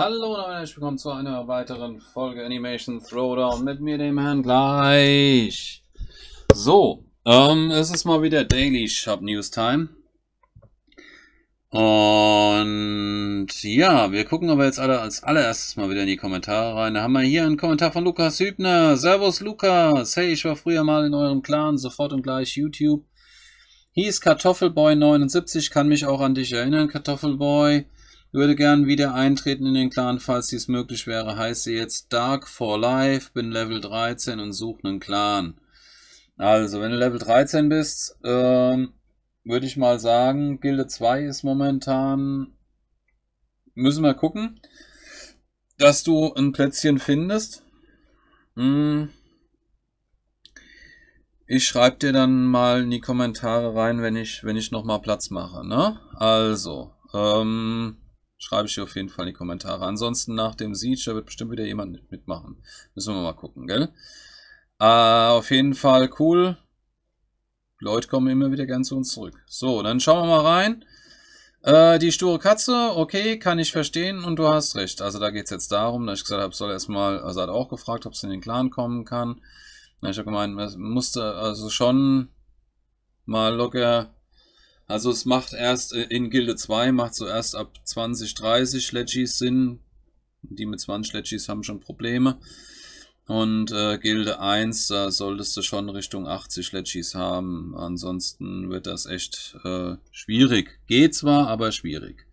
Hallo und herzlich willkommen zu einer weiteren Folge Animation Throwdown mit mir, dem Herrn Gleich. So, ähm, es ist mal wieder Daily Shop News Time. Und ja, wir gucken aber jetzt alle als allererstes mal wieder in die Kommentare rein. Da haben wir hier einen Kommentar von Lukas Hübner. Servus Lukas, hey, ich war früher mal in eurem Clan, sofort und gleich YouTube. Hieß Kartoffelboy79, kann mich auch an dich erinnern, Kartoffelboy. Würde gern wieder eintreten in den Clan, falls dies möglich wäre. Heiße jetzt Dark for Life, bin Level 13 und suche einen Clan. Also, wenn du Level 13 bist, ähm, würde ich mal sagen, Gilde 2 ist momentan... Müssen wir gucken, dass du ein Plätzchen findest. Hm. Ich schreibe dir dann mal in die Kommentare rein, wenn ich, wenn ich nochmal Platz mache. Ne? Also, ähm, Schreibe ich hier auf jeden Fall in die Kommentare. Ansonsten nach dem Siege, da wird bestimmt wieder jemand mitmachen. Müssen wir mal gucken, gell? Äh, auf jeden Fall cool. Die Leute kommen immer wieder gern zu uns zurück. So, dann schauen wir mal rein. Äh, die sture Katze, okay, kann ich verstehen und du hast recht. Also da geht es jetzt darum, dass ich gesagt habe, soll erstmal, also hat auch gefragt, ob es in den Clan kommen kann. ich habe gemeint, man musste also schon mal locker also es macht erst äh, in Gilde 2 macht zuerst ab 20, 30 Legis Sinn. Die mit 20 Legis haben schon Probleme. Und äh, Gilde 1, da solltest du schon Richtung 80 Legis haben. Ansonsten wird das echt äh, schwierig. Geht zwar, aber schwierig.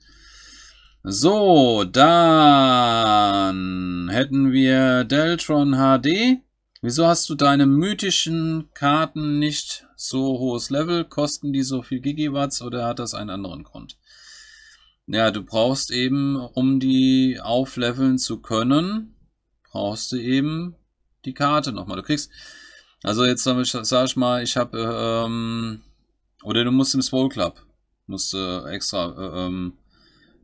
So, dann hätten wir Deltron HD. Wieso hast du deine mythischen Karten nicht so hohes Level? Kosten die so viel Gigawatts oder hat das einen anderen Grund? Ja, du brauchst eben, um die aufleveln zu können, brauchst du eben die Karte nochmal. Du kriegst, also jetzt sag ich mal, ich habe, ähm, oder du musst im Swole Club, musst äh, extra, äh, ähm,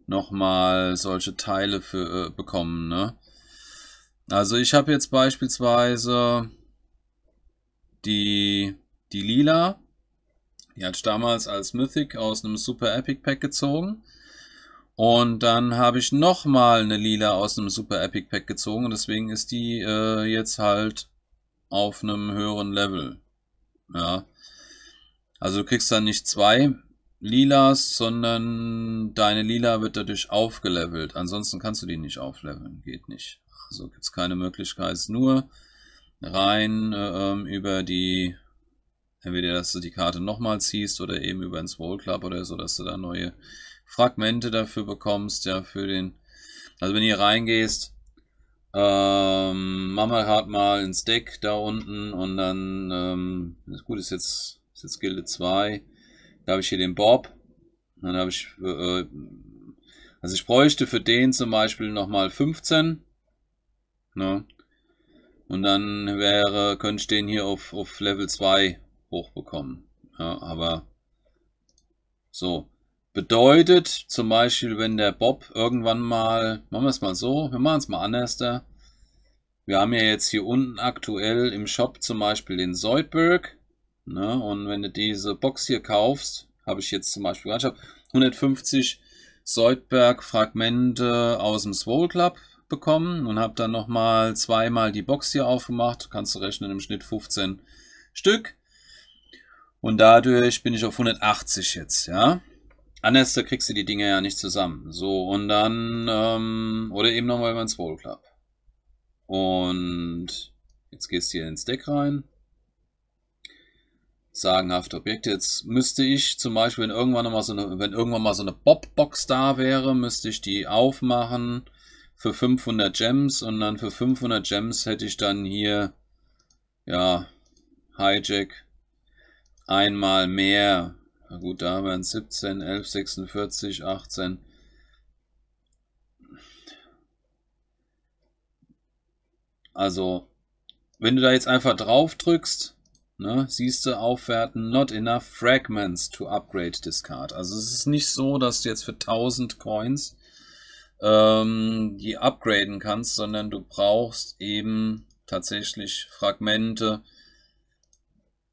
nochmal solche Teile für äh, bekommen, ne? Also ich habe jetzt beispielsweise die die lila, die hat ich damals als Mythic aus einem Super Epic Pack gezogen. Und dann habe ich nochmal eine lila aus einem Super Epic Pack gezogen. Und deswegen ist die äh, jetzt halt auf einem höheren Level. Ja. Also du kriegst dann nicht zwei Lilas, sondern deine Lila wird dadurch aufgelevelt. Ansonsten kannst du die nicht aufleveln. Geht nicht. Also gibt es keine Möglichkeit. Nur rein äh, ähm, über die Entweder, dass du die Karte nochmal ziehst oder eben über ins Swole Club oder so, dass du da neue Fragmente dafür bekommst, ja, für den. Also wenn du hier reingehst, ähm, mach mal halt mal ins Deck da unten und dann, ähm, gut, ist jetzt, ist jetzt Gilde 2. Da habe ich hier den Bob. Dann habe ich, äh, also ich bräuchte für den zum Beispiel nochmal 15. Ne? Und dann wäre, könnte ich den hier auf, auf Level 2 hochbekommen. Ja, aber so. Bedeutet zum Beispiel, wenn der Bob irgendwann mal, machen wir es mal so, wir machen es mal anders da. Wir haben ja jetzt hier unten aktuell im Shop zum Beispiel den Zoidberg. Ne? Und wenn du diese Box hier kaufst, habe ich jetzt zum Beispiel, ich habe 150 Zoidberg-Fragmente aus dem Swole Club bekommen und habe dann nochmal zweimal die Box hier aufgemacht. Kannst du rechnen, im Schnitt 15 Stück. Und dadurch bin ich auf 180 jetzt, ja. Anders, da kriegst du die Dinge ja nicht zusammen. So, und dann, ähm, oder eben nochmal über den Swole Club. Und jetzt gehst du hier ins Deck rein. Sagenhafte Objekte. Jetzt müsste ich zum Beispiel, wenn irgendwann mal so eine, wenn irgendwann mal so eine Bob-Box da wäre, müsste ich die aufmachen für 500 Gems und dann für 500 Gems hätte ich dann hier, ja, Hijack, einmal mehr. Na gut, da haben wir ein 17, 11, 46, 18. Also, wenn du da jetzt einfach drauf drückst, ne, siehst du aufwerten, not enough fragments to upgrade this card. Also es ist nicht so, dass du jetzt für 1000 Coins ähm, die upgraden kannst, sondern du brauchst eben tatsächlich Fragmente,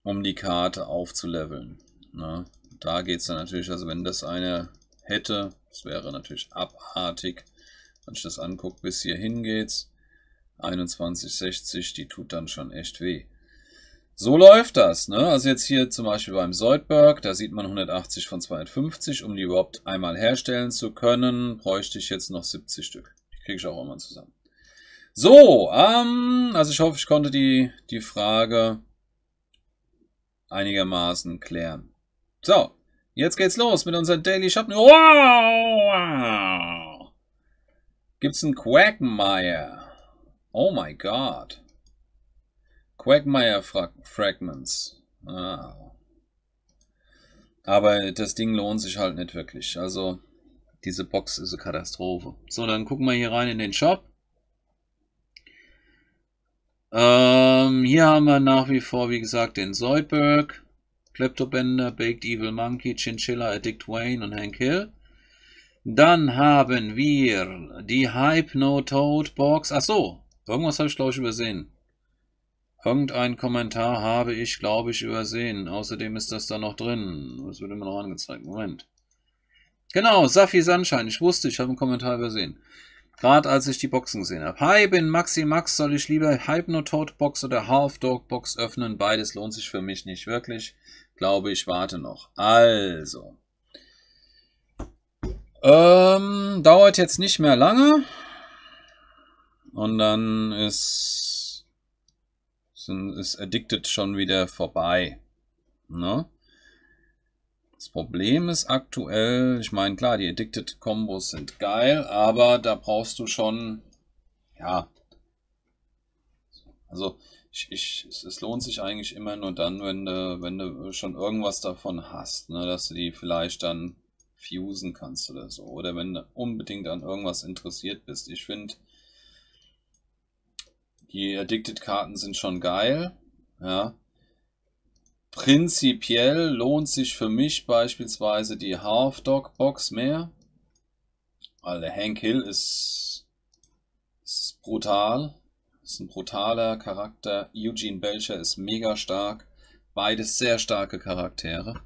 um die Karte aufzuleveln. Na, ne? da geht es dann natürlich, also wenn das eine hätte, das wäre natürlich abartig, wenn ich das angucke, bis hierhin geht's. 21,60, die tut dann schon echt weh. So läuft das. Ne? Also jetzt hier zum Beispiel beim Soldberg, da sieht man 180 von 250. Um die überhaupt einmal herstellen zu können, bräuchte ich jetzt noch 70 Stück. Die kriege ich auch immer zusammen. So, ähm, also ich hoffe, ich konnte die, die Frage einigermaßen klären. So, jetzt geht's los mit unserem Daily Shop. Wow! Gibt's einen Quagmire? Oh my god. Quagmire Fra Fragments. Ah. Aber das Ding lohnt sich halt nicht wirklich. Also, diese Box ist eine Katastrophe. So, dann gucken wir hier rein in den Shop. Ähm, hier haben wir nach wie vor, wie gesagt, den Zoidberg, Kleptobender, Baked Evil Monkey, Chinchilla, Addict Wayne und Hank Hill. Dann haben wir die Hype No Toad Box. Achso, irgendwas habe ich, glaube ich, übersehen. Irgendein Kommentar habe ich, glaube ich, übersehen. Außerdem ist das da noch drin. Das wird immer noch angezeigt. Moment. Genau, Safi Sunshine. Ich wusste, ich habe einen Kommentar übersehen. Gerade als ich die Boxen gesehen habe. Hi, bin Maxi Max. Soll ich lieber Hypnotoad Box oder Half Dog Box öffnen? Beides lohnt sich für mich nicht wirklich. Glaube ich, warte noch. Also. Ähm, dauert jetzt nicht mehr lange. Und dann ist, ist Addicted schon wieder vorbei. Ne? Das Problem ist aktuell, ich meine, klar, die Addicted Combos sind geil, aber da brauchst du schon, ja, also ich, ich, es, es, lohnt sich eigentlich immer nur dann, wenn du, wenn du schon irgendwas davon hast, ne, dass du die vielleicht dann fusen kannst oder so, oder wenn du unbedingt an irgendwas interessiert bist. Ich finde, die Addicted-Karten sind schon geil, ja, Prinzipiell lohnt sich für mich beispielsweise die Half-Dog-Box mehr. Weil der Hank Hill ist, ist brutal. Ist ein brutaler Charakter. Eugene Belcher ist mega stark. Beides sehr starke Charaktere.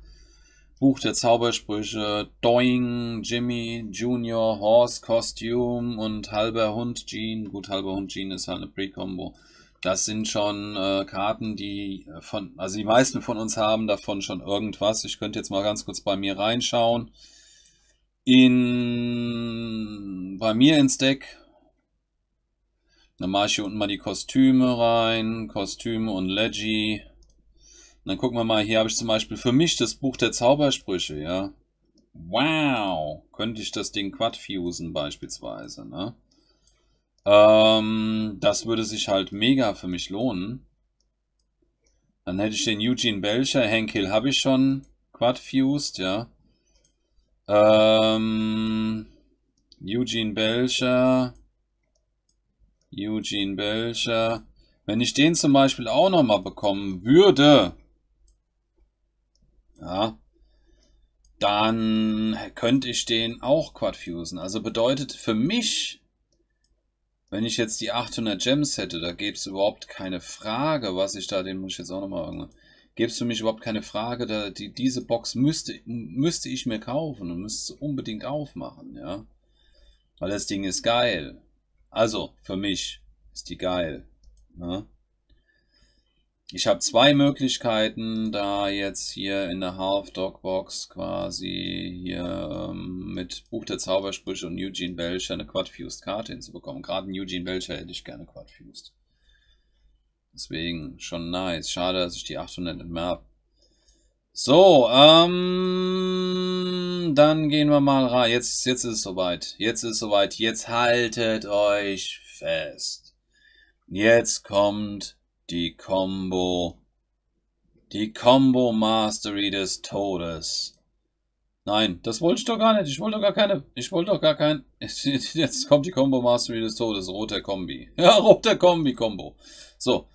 Buch der Zaubersprüche, Doing, Jimmy, Junior, Horse, Costume und halber Hund Jean. Gut, halber Hund Jean ist halt eine Pre-Combo. Das sind schon äh, Karten, die äh, von, also die meisten von uns haben davon schon irgendwas. Ich könnte jetzt mal ganz kurz bei mir reinschauen. In, bei mir ins Deck. Dann mache ich hier unten mal die Kostüme rein. Kostüme und Leggy. Und dann gucken wir mal, hier habe ich zum Beispiel für mich das Buch der Zaubersprüche, ja. Wow, könnte ich das Ding quadfusen beispielsweise, ne? Ähm, das würde sich halt mega für mich lohnen. Dann hätte ich den Eugene Belcher, Hank Hill habe ich schon, Quad Fused, ja. Ähm, Eugene Belcher, Eugene Belcher. Wenn ich den zum Beispiel auch nochmal bekommen würde, ja, dann könnte ich den auch quadfusen. Also bedeutet für mich wenn ich jetzt die 800 Gems hätte, da gäbe es überhaupt keine Frage, was ich da, den muss ich jetzt auch nochmal irgendwann, gäbe es für mich überhaupt keine Frage, da die, diese Box müsste, müsste ich mir kaufen und müsste unbedingt aufmachen, ja. Weil das Ding ist geil. Also, für mich ist die geil. Ja? Ne? Ich habe zwei Möglichkeiten, da jetzt hier in der Half-Dog-Box quasi hier ähm, mit Buch der Zaubersprüche und Eugene Belcher eine Quad-Fused-Karte hinzubekommen. Gerade einen Eugene Belcher hätte ich gerne Quad-Fused. Deswegen schon nice. Schade, dass ich die 800 nicht mehr habe. So, ähm, dann gehen wir mal rein. Jetzt, jetzt ist es soweit. Jetzt ist es soweit. Jetzt haltet euch fest. Jetzt kommt die Combo, die Combo Mastery des Todes. Nein, das wollte ich doch gar nicht. Ich wollte doch gar keine, ich wollte doch gar kein, jetzt kommt die Combo Mastery des Todes, roter Kombi. Ja, roter Kombi Combo. So,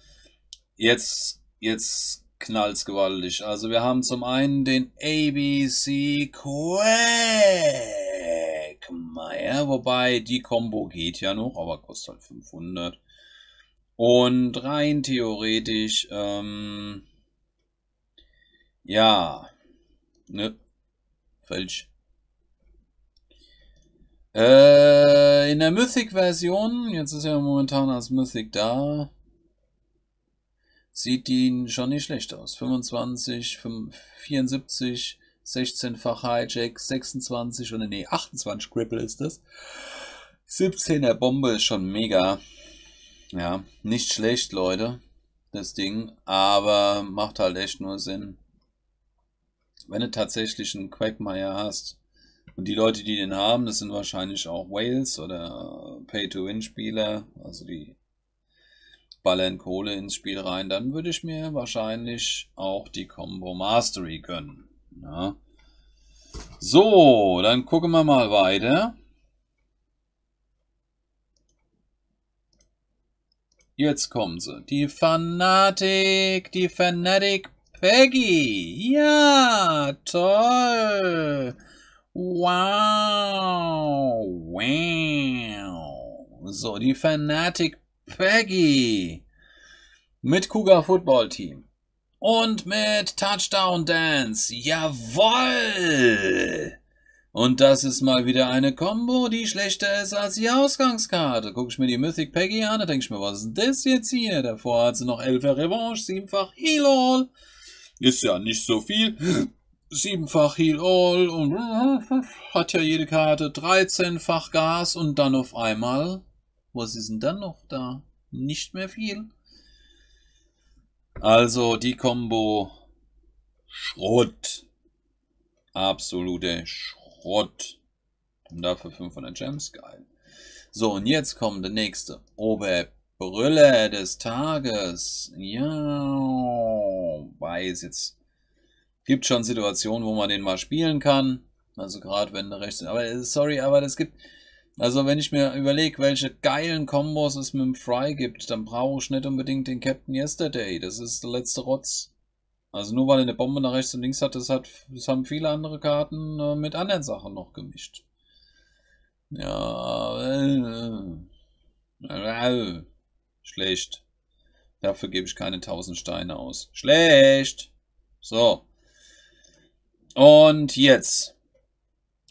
jetzt, jetzt knallt's gewaltig. Also wir haben zum einen den ABC Quack. Quackmeier, wobei die Combo geht ja noch, aber kostet halt 500. Und rein theoretisch, ähm, ja, ne, falsch. Äh, in der Mythic-Version, jetzt ist er momentan als Mythic da, sieht die schon nicht schlecht aus. 25, 74, 16-fach Hijack, 26 oder nee, 28 Cripple ist das. 17er Bombe ist schon mega. Ja, nicht schlecht, Leute, das Ding, aber macht halt echt nur Sinn. Wenn du tatsächlich einen Quagmire hast, und die Leute, die den haben, das sind wahrscheinlich auch Whales oder Pay-to-Win-Spieler, also die ballern Kohle ins Spiel rein, dann würde ich mir wahrscheinlich auch die Combo Mastery gönnen. Ja. So, dann gucken wir mal weiter. Jetzt kommen sie. Die Fanatik, die Fanatic Peggy. Ja, toll. Wow. Wow. So, die Fanatic Peggy. Mit Cougar Football Team. Und mit Touchdown Dance. Jawoll! Und das ist mal wieder eine Combo, die schlechter ist als die Ausgangskarte. Guck ich mir die Mythic Peggy an, da denke ich mir, was ist das jetzt hier? Davor hat sie noch 11 Revanche, siebenfach Heal All. Ist ja nicht so viel. Siebenfach Heal All und hat ja jede Karte 13-fach Gas und dann auf einmal, was ist denn dann noch da? Nicht mehr viel. Also die Combo Schrott. Absolute Schrott. Schrott. Und dafür 500 Gems, geil. So, und jetzt kommt der nächste. Oberbrille des Tages. Ja, weiß jetzt. Gibt schon Situationen, wo man den mal spielen kann. Also gerade wenn der rechts... Aber äh, sorry, aber das gibt... Also wenn ich mir überlege, welche geilen Kombos es mit dem Fry gibt, dann brauche ich nicht unbedingt den Captain Yesterday. Das ist der letzte Rotz. Also nur weil er eine Bombe nach rechts und links hat, das, hat, das haben viele andere Karten äh, mit anderen Sachen noch gemischt. Ja, äh, äh, schlecht. Dafür gebe ich keine 1000 Steine aus. Schlecht. So. Und jetzt.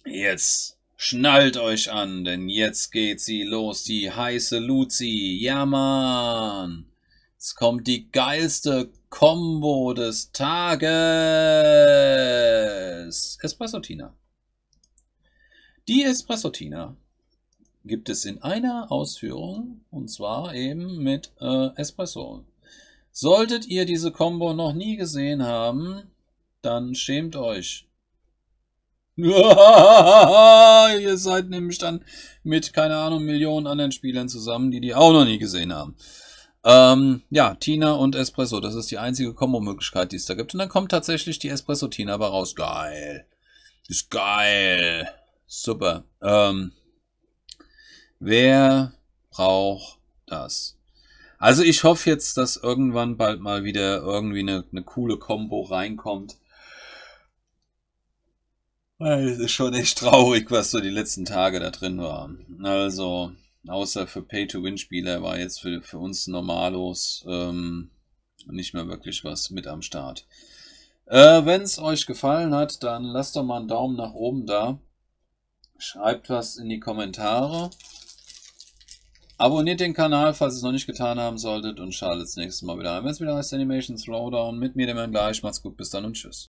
Jetzt. Schnallt euch an, denn jetzt geht sie los, die heiße Luzi. Ja, Mann. Jetzt kommt die geilste Combo des Tages. Espresso Tina. Die Espresso Tina gibt es in einer Ausführung und zwar eben mit äh, Espresso. Solltet ihr diese Combo noch nie gesehen haben, dann schämt euch. ihr seid nämlich dann mit, keine Ahnung, Millionen anderen Spielern zusammen, die die auch noch nie gesehen haben. Ähm, ja, Tina und Espresso, das ist die einzige Kombo-Möglichkeit, die es da gibt. Und dann kommt tatsächlich die Espresso-Tina aber raus. Geil. Ist geil. Super. Ähm, wer braucht das? Also ich hoffe jetzt, dass irgendwann bald mal wieder irgendwie eine, eine coole Combo reinkommt. Weil es ist schon echt traurig, was so die letzten Tage da drin war. Also, außer für Pay-to-Win-Spieler war jetzt für, für uns Normalos ähm, nicht mehr wirklich was mit am Start. Äh, Wenn es euch gefallen hat, dann lasst doch mal einen Daumen nach oben da. Schreibt was in die Kommentare. Abonniert den Kanal, falls ihr es noch nicht getan haben solltet und schaltet das nächste Mal wieder ein. Wenn es wieder heißt Animation Slowdown mit mir, dem gleich. Macht's gut, bis dann und tschüss.